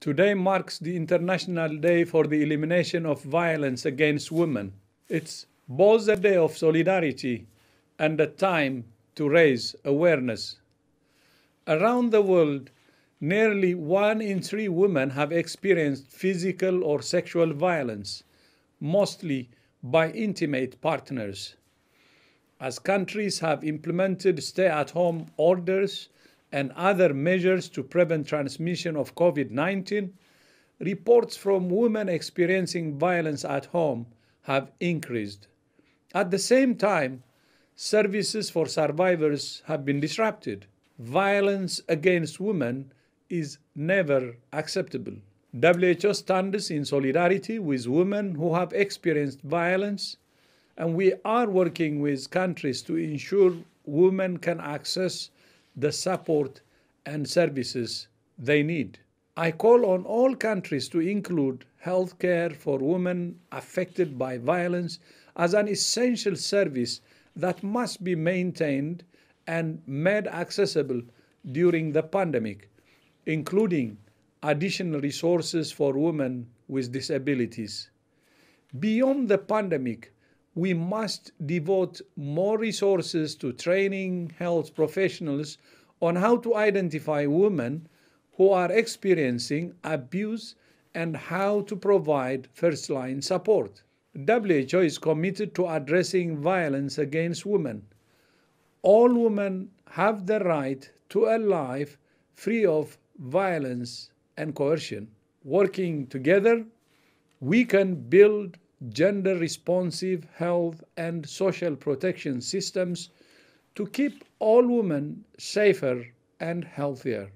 Today marks the International Day for the Elimination of Violence Against Women. It's both a day of solidarity and a time to raise awareness. Around the world, nearly one in three women have experienced physical or sexual violence, mostly by intimate partners. As countries have implemented stay at home orders, and other measures to prevent transmission of COVID 19, reports from women experiencing violence at home have increased. At the same time, services for survivors have been disrupted. Violence against women is never acceptable. WHO stands in solidarity with women who have experienced violence, and we are working with countries to ensure women can access the support and services they need. I call on all countries to include health care for women affected by violence as an essential service that must be maintained and made accessible during the pandemic, including additional resources for women with disabilities. Beyond the pandemic, we must devote more resources to training health professionals on how to identify women who are experiencing abuse and how to provide first line support. WHO is committed to addressing violence against women. All women have the right to a life free of violence and coercion. Working together, we can build gender responsive health and social protection systems to keep all women safer and healthier.